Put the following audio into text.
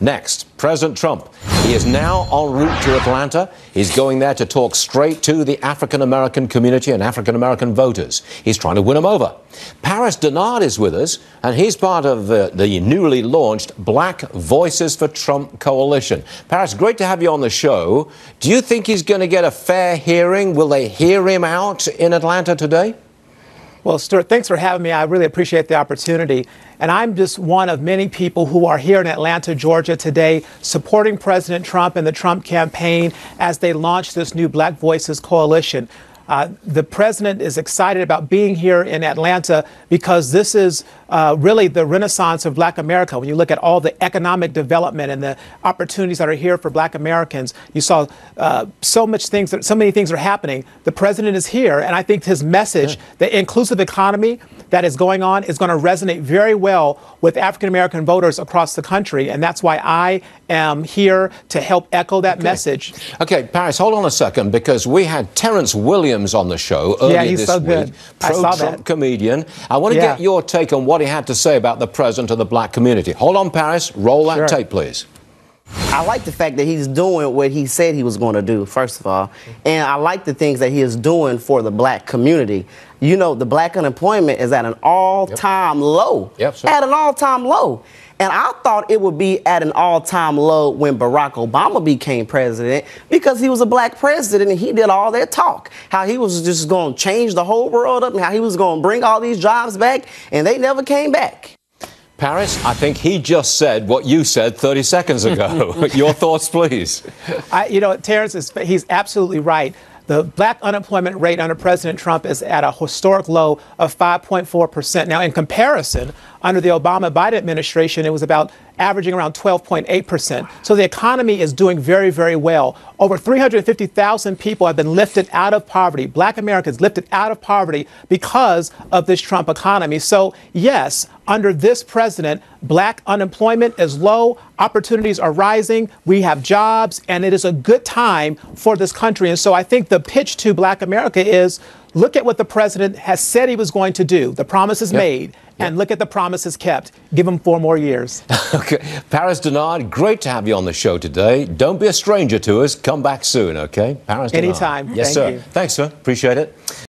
Next, President Trump. He is now en route to Atlanta. He's going there to talk straight to the African American community and African American voters. He's trying to win them over. Paris Denard is with us, and he's part of uh, the newly launched Black Voices for Trump coalition. Paris, great to have you on the show. Do you think he's going to get a fair hearing? Will they hear him out in Atlanta today? Well, Stuart, thanks for having me. I really appreciate the opportunity. And I'm just one of many people who are here in Atlanta, Georgia today supporting President Trump and the Trump campaign as they launch this new Black Voices Coalition. Uh, the president is excited about being here in Atlanta because this is uh, really the renaissance of black America. When you look at all the economic development and the opportunities that are here for black Americans, you saw uh, so much things, that, so many things are happening. The president is here, and I think his message, yeah. the inclusive economy, that is going on is going to resonate very well with African American voters across the country. And that's why I am here to help echo that okay. message. Okay, Paris, hold on a second because we had Terrence Williams on the show earlier yeah, this so week, pro Trump comedian. I want to yeah. get your take on what he had to say about the president of the black community. Hold on, Paris, roll that sure. tape, please. I like the fact that he's doing what he said he was going to do, first of all. And I like the things that he is doing for the black community. You know, the black unemployment is at an all time yep. low. Yep, sir. At an all time low. And I thought it would be at an all time low when Barack Obama became president because he was a black president and he did all that talk. How he was just going to change the whole world up and how he was going to bring all these jobs back, and they never came back. Paris, I think he just said what you said 30 seconds ago. Your thoughts, please. I, you know, Terrence is, he's absolutely right. The black unemployment rate under President Trump is at a historic low of 5.4%. Now, in comparison, under the Obama Biden administration, it was about averaging around 12.8%. So the economy is doing very, very well. Over 350,000 people have been lifted out of poverty, black Americans lifted out of poverty because of this Trump economy. So, yes, under this president, black unemployment is low, opportunities are rising, we have jobs, and it is a good time for this country. And so I think the pitch to black America is Look at what the president has said he was going to do, the promises yep. made, and look at the promises kept. Give him four more years. okay. Paris Denard, great to have you on the show today. Don't be a stranger to us. Come back soon, okay? Paris Denard. Anytime. Yes, Thank sir. You. Thanks, sir. Appreciate it.